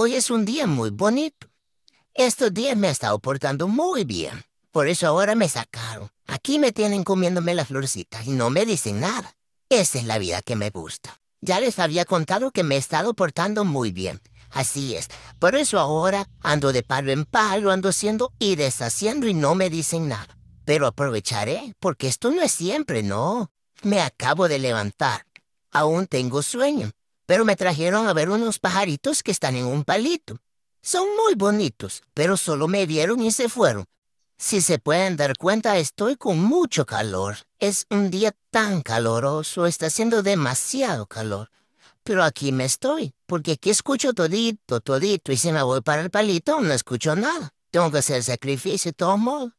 Hoy es un día muy bonito. Estos días me he estado portando muy bien. Por eso ahora me sacaron. Aquí me tienen comiéndome las florcitas y no me dicen nada. Esa es la vida que me gusta. Ya les había contado que me he estado portando muy bien. Así es. Por eso ahora ando de palo en palo, ando haciendo y deshaciendo y no me dicen nada. Pero aprovecharé, porque esto no es siempre, ¿no? Me acabo de levantar. Aún tengo sueño pero me trajeron a ver unos pajaritos que están en un palito. Son muy bonitos, pero solo me dieron y se fueron. Si se pueden dar cuenta, estoy con mucho calor. Es un día tan caloroso, está haciendo demasiado calor. Pero aquí me estoy, porque aquí escucho todito, todito, y si me voy para el palito no escucho nada. Tengo que hacer sacrificio de todos